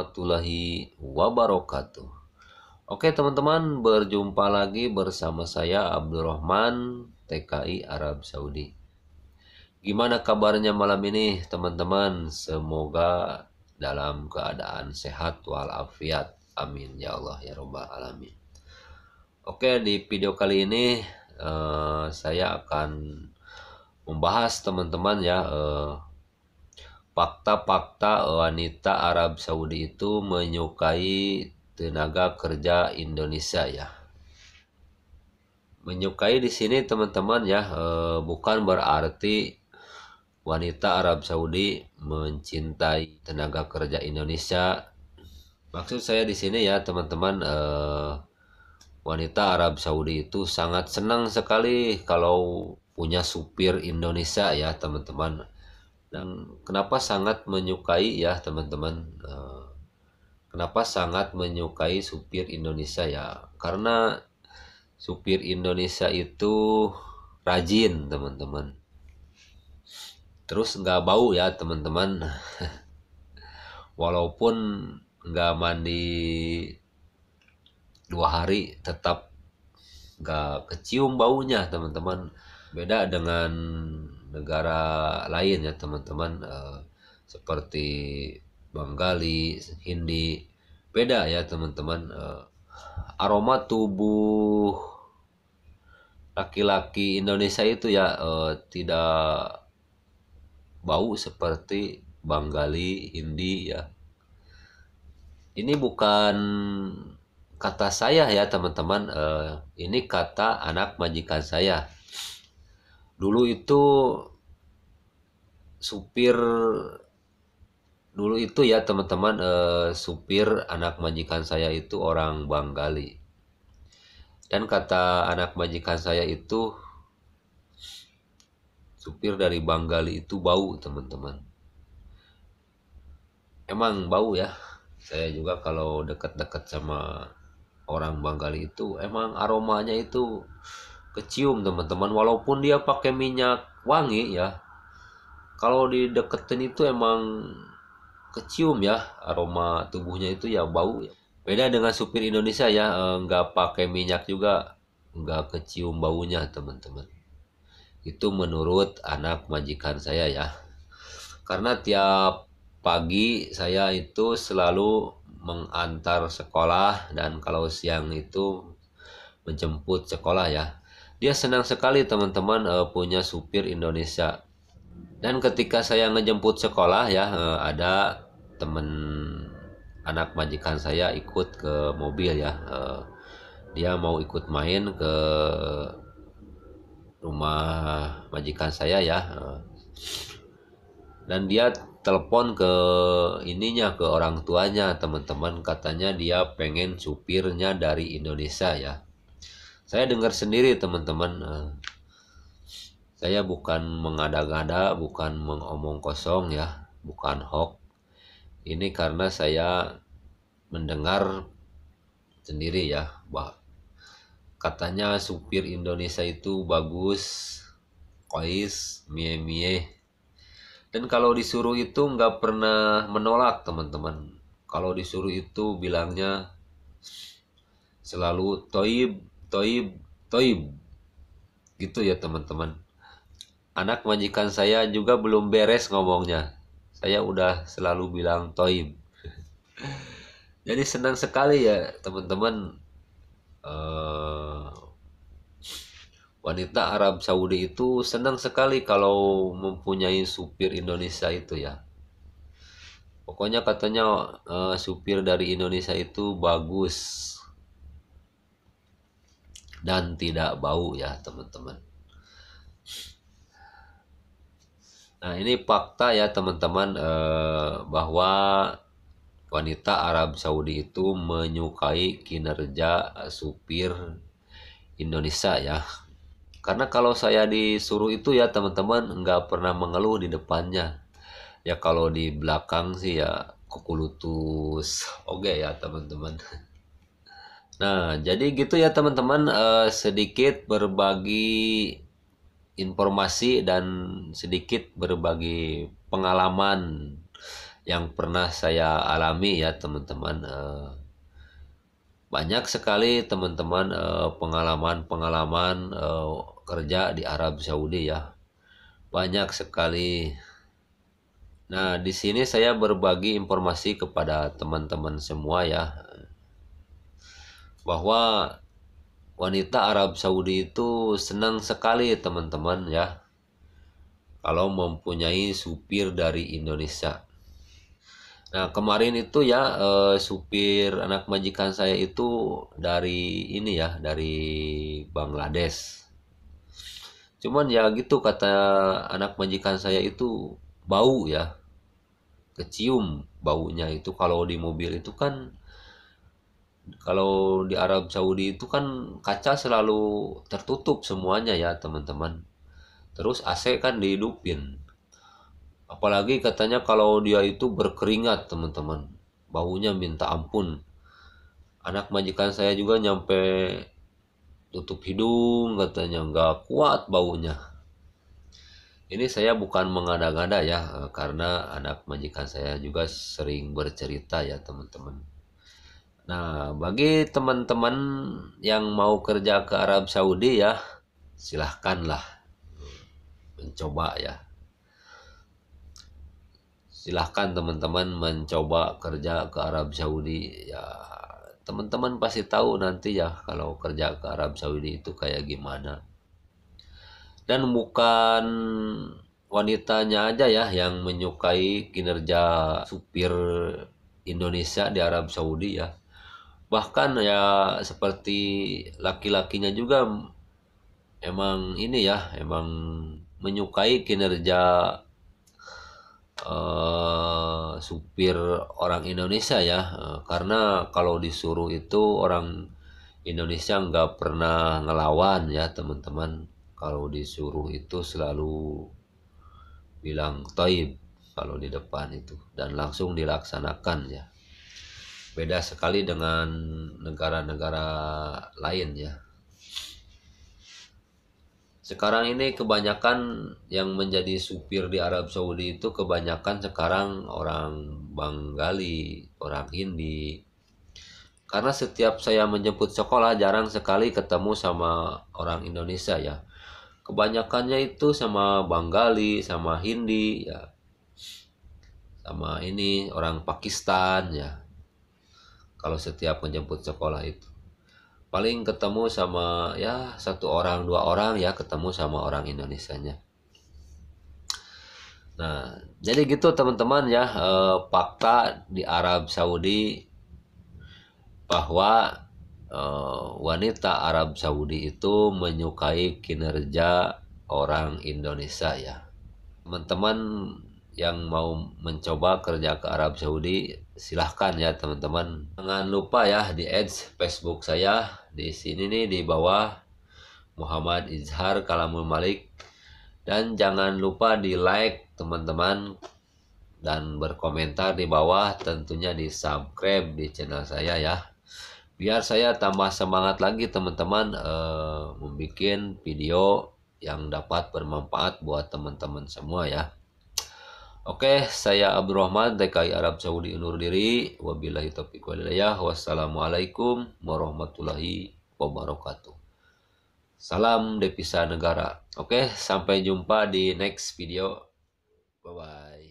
warahmatullahi wabarakatuh. Oke teman-teman, berjumpa lagi bersama saya Abdurrahman TKI Arab Saudi. Gimana kabarnya malam ini teman-teman? Semoga dalam keadaan sehat walafiat. Amin ya Allah ya Rabbal alamin. Oke, di video kali ini uh, saya akan membahas teman-teman ya uh, fakta-fakta wanita Arab Saudi itu menyukai tenaga kerja Indonesia ya. Menyukai di sini teman-teman ya e, bukan berarti wanita Arab Saudi mencintai tenaga kerja Indonesia. Maksud saya di sini ya teman-teman e, wanita Arab Saudi itu sangat senang sekali kalau punya supir Indonesia ya teman-teman dan kenapa sangat menyukai ya teman-teman eh, kenapa sangat menyukai supir Indonesia ya karena supir Indonesia itu rajin teman-teman terus nggak bau ya teman-teman walaupun nggak mandi dua hari tetap nggak kecium baunya teman-teman beda dengan negara lain ya teman-teman eh, seperti Bengali, Hindi beda ya teman-teman eh, aroma tubuh laki-laki Indonesia itu ya eh, tidak bau seperti Bengali, Hindi ya ini bukan kata saya ya teman-teman ini kata anak majikan saya dulu itu supir dulu itu ya teman-teman eh, supir anak majikan saya itu orang Banggali dan kata anak majikan saya itu supir dari Banggali itu bau teman-teman emang bau ya saya juga kalau dekat-dekat sama orang Banggali itu emang aromanya itu kecium teman-teman walaupun dia pakai minyak wangi ya kalau di dideketin itu emang kecium ya aroma tubuhnya itu ya bau ya beda dengan supir Indonesia ya eh, nggak pakai minyak juga nggak kecium baunya teman-teman itu menurut anak majikan saya ya karena tiap pagi saya itu selalu mengantar sekolah dan kalau siang itu menjemput sekolah ya dia senang sekali teman-teman uh, punya supir Indonesia. Dan ketika saya ngejemput sekolah ya uh, ada teman anak majikan saya ikut ke mobil ya. Uh, dia mau ikut main ke rumah majikan saya ya. Uh, dan dia telepon ke ininya ke orang tuanya teman-teman katanya dia pengen supirnya dari Indonesia ya saya dengar sendiri teman-teman eh, saya bukan mengada-ngada bukan mengomong kosong ya bukan hoax ini karena saya mendengar sendiri ya bahwa katanya supir Indonesia itu bagus kois mie mie dan kalau disuruh itu nggak pernah menolak teman-teman kalau disuruh itu bilangnya selalu toib Toib, Toib. Gitu ya teman-teman. Anak majikan saya juga belum beres ngomongnya. Saya udah selalu bilang Toib. Jadi senang sekali ya teman-teman. Uh, wanita Arab Saudi itu senang sekali kalau mempunyai supir Indonesia itu ya. Pokoknya katanya uh, supir dari Indonesia itu bagus dan tidak bau ya teman-teman nah ini fakta ya teman-teman eh, bahwa wanita Arab Saudi itu menyukai kinerja supir Indonesia ya karena kalau saya disuruh itu ya teman-teman nggak pernah mengeluh di depannya ya kalau di belakang sih ya kekulutus oke okay, ya teman-teman Nah, jadi gitu ya teman-teman uh, sedikit berbagi informasi dan sedikit berbagi pengalaman yang pernah saya alami ya teman-teman. Uh, banyak sekali teman-teman eh, pengalaman-pengalaman uh, kerja di Arab Saudi ya. Banyak sekali. Nah, di sini saya berbagi informasi kepada teman-teman semua ya bahwa wanita Arab Saudi itu senang sekali teman-teman ya kalau mempunyai supir dari Indonesia. Nah kemarin itu ya eh, supir anak majikan saya itu dari ini ya dari Bangladesh. Cuman ya gitu kata anak majikan saya itu bau ya kecium baunya itu kalau di mobil itu kan kalau di Arab Saudi itu kan kaca selalu tertutup semuanya ya teman-teman terus AC kan dihidupin apalagi katanya kalau dia itu berkeringat teman-teman baunya minta ampun anak majikan saya juga nyampe tutup hidung katanya nggak kuat baunya ini saya bukan mengada-ngada ya eh, karena anak majikan saya juga sering bercerita ya teman-teman Nah, bagi teman-teman yang mau kerja ke Arab Saudi ya, silahkanlah mencoba ya. Silahkan teman-teman mencoba kerja ke Arab Saudi ya. Teman-teman pasti tahu nanti ya kalau kerja ke Arab Saudi itu kayak gimana. Dan bukan wanitanya aja ya yang menyukai kinerja supir Indonesia di Arab Saudi ya bahkan ya seperti laki-lakinya juga emang ini ya emang menyukai kinerja uh, supir orang Indonesia ya eh, karena kalau disuruh itu orang Indonesia nggak pernah ngelawan ya teman-teman kalau disuruh itu selalu bilang toib kalau di depan itu dan langsung dilaksanakan ya beda sekali dengan negara-negara lain ya. Sekarang ini kebanyakan yang menjadi supir di Arab Saudi itu kebanyakan sekarang orang Bengali, orang Hindi. Karena setiap saya menjemput sekolah jarang sekali ketemu sama orang Indonesia ya. Kebanyakannya itu sama Bengali, sama Hindi ya. Sama ini orang Pakistan ya kalau setiap menjemput sekolah itu paling ketemu sama ya satu orang dua orang ya ketemu sama orang Indonesia nya. nah jadi gitu teman-teman ya e, fakta di Arab Saudi bahwa e, wanita Arab Saudi itu menyukai kinerja orang Indonesia ya teman-teman yang mau mencoba kerja ke Arab Saudi silahkan ya teman-teman jangan lupa ya di ads Facebook saya di sini nih di bawah Muhammad Izhar Kalamul Malik dan jangan lupa di like teman-teman dan berkomentar di bawah tentunya di subscribe di channel saya ya biar saya tambah semangat lagi teman-teman eh, membuat video yang dapat bermanfaat buat teman-teman semua ya Oke, saya Abdul Rahman TKI Arab Saudi undur diri. Wabillahi taufiq walhidayah. Wassalamualaikum warahmatullahi wabarakatuh. Salam devisa negara. Oke, sampai jumpa di next video. Bye bye.